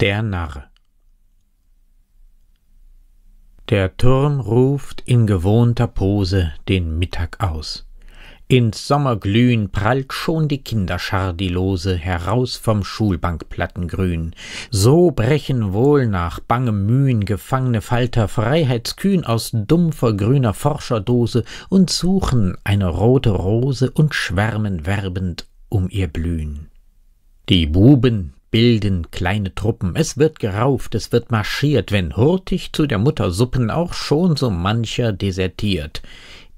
Der Narr Der Turm ruft in gewohnter Pose den Mittag aus. Ins Sommerglühen prallt schon die Kinderschar die Lose heraus vom Schulbankplattengrün. So brechen wohl nach bangem Mühen gefangene Falter freiheitskühn aus dumpfer grüner Forscherdose und suchen eine rote Rose und schwärmen werbend um ihr Blühen. Die Buben, bilden kleine Truppen, es wird gerauft, es wird marschiert, wenn hurtig zu der Mutter Suppen auch schon so mancher desertiert.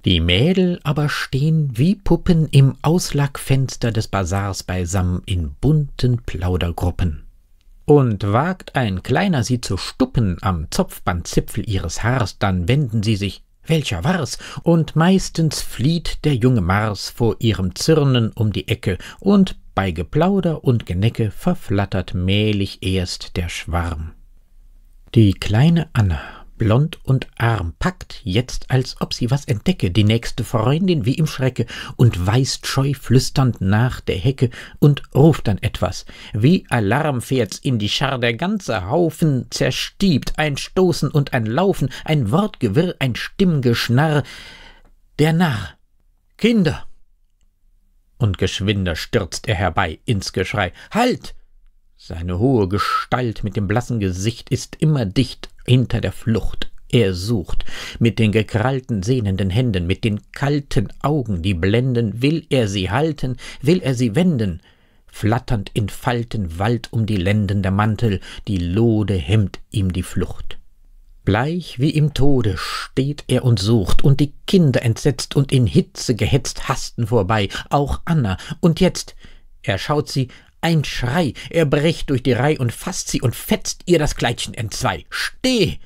Die Mädel aber stehen wie Puppen im Auslackfenster des Bazars beisammen in bunten Plaudergruppen. Und wagt ein Kleiner sie zu stuppen am Zopfbandzipfel ihres Haars, dann wenden sie sich welcher war's? Und meistens flieht der junge Mars vor ihrem Zürnen um die Ecke und bei Geplauder und Genecke verflattert mählich erst der Schwarm. Die kleine Anna Blond und arm packt jetzt, als ob sie was entdecke, die nächste Freundin wie im Schrecke und weist scheu flüsternd nach der Hecke und ruft dann etwas. Wie Alarm fährt's in die Schar, der ganze Haufen zerstiebt, ein Stoßen und ein Laufen, ein Wortgewirr, ein Stimmgeschnarr. Der Narr. Kinder! Und geschwinder stürzt er herbei ins Geschrei. Halt! Seine hohe Gestalt mit dem blassen Gesicht ist immer dicht hinter der Flucht. Er sucht, mit den gekrallten, sehnenden Händen, mit den kalten Augen, die blenden, will er sie halten, will er sie wenden. Flatternd in Falten wallt um die Lenden der Mantel, die Lode hemmt ihm die Flucht. Bleich wie im Tode steht er und sucht, und die Kinder entsetzt und in Hitze gehetzt hasten vorbei, auch Anna, und jetzt, er schaut sie ein Schrei, er bricht durch die Reih und fasst sie und fetzt ihr das Kleidchen entzwei. Steh!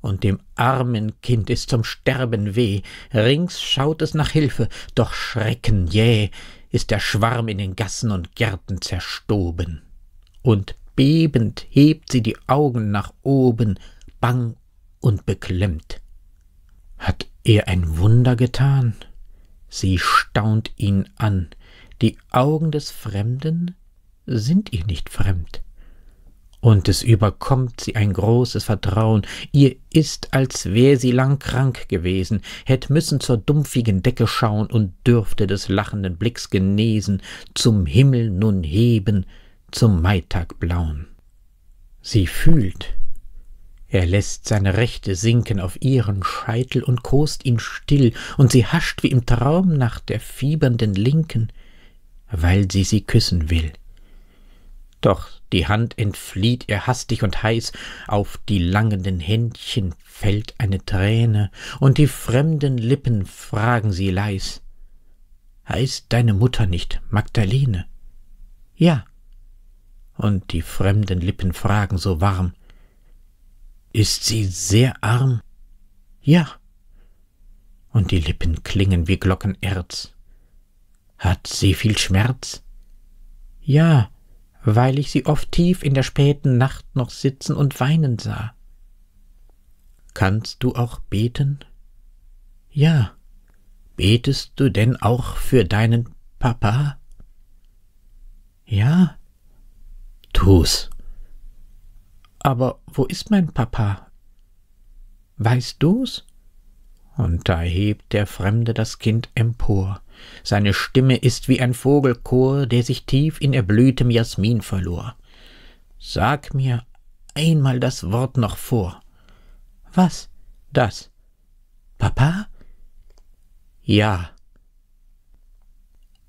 Und dem armen Kind ist zum Sterben weh, rings schaut es nach Hilfe, doch Schrecken jäh ist der Schwarm in den Gassen und Gärten zerstoben. Und bebend hebt sie die Augen nach oben, bang und beklemmt. Hat er ein Wunder getan? Sie staunt ihn an, die Augen des Fremden sind ihr nicht fremd. Und es überkommt sie ein großes Vertrauen, ihr ist, als wär sie lang krank gewesen, hätt müssen zur dumpfigen Decke schauen und dürfte des lachenden Blicks genesen, zum Himmel nun heben, zum Maitag blauen. Sie fühlt, er lässt seine Rechte sinken auf ihren Scheitel und kost ihn still, und sie hascht wie im Traum nach der fiebernden Linken, weil sie sie küssen will. Doch die Hand entflieht ihr hastig und heiß, auf die langenden Händchen fällt eine Träne, und die fremden Lippen fragen sie leis. Heißt deine Mutter nicht Magdalene? Ja. Und die fremden Lippen fragen so warm. Ist sie sehr arm? Ja. Und die Lippen klingen wie Glockenerz. Hat sie viel Schmerz? Ja, weil ich sie oft tief in der späten Nacht noch sitzen und weinen sah. Kannst du auch beten? Ja. Betest du denn auch für deinen Papa? Ja. Tu's. Aber wo ist mein Papa? Weißt du's? Und da hebt der Fremde das Kind empor. Seine Stimme ist wie ein Vogelchor, der sich tief in erblühtem Jasmin verlor. Sag mir einmal das Wort noch vor. Was? Das? Papa? Ja.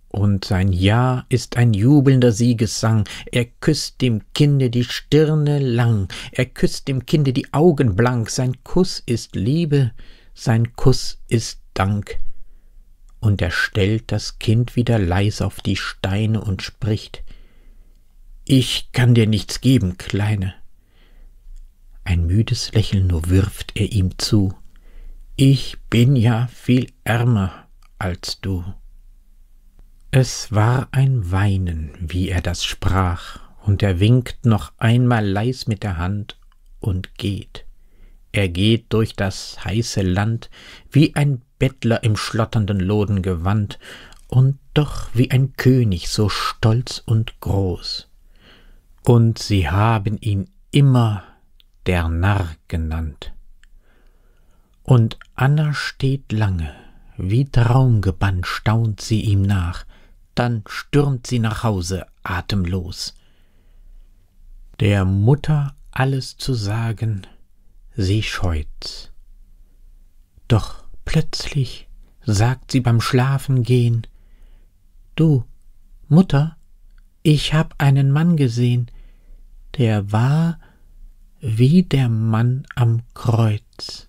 Und sein Ja ist ein jubelnder Siegessang, er küßt dem Kinde die Stirne lang, er küßt dem Kinde die Augen blank, sein Kuss ist Liebe, sein Kuss ist Dank, und er stellt das Kind wieder leis auf die Steine und spricht Ich kann dir nichts geben, Kleine. Ein müdes Lächeln nur wirft er ihm zu. Ich bin ja viel ärmer als du. Es war ein Weinen, wie er das sprach, und er winkt noch einmal leis mit der Hand und geht. Er geht durch das heiße Land wie ein Bettler im schlotternden Lodengewand und doch wie ein König so stolz und groß. Und sie haben ihn immer der Narr genannt. Und Anna steht lange, wie traumgebannt staunt sie ihm nach, dann stürmt sie nach Hause atemlos. Der Mutter alles zu sagen, sie scheut. Doch plötzlich sagt sie beim Schlafengehen, Du, Mutter, ich hab einen Mann gesehen, der war wie der Mann am Kreuz.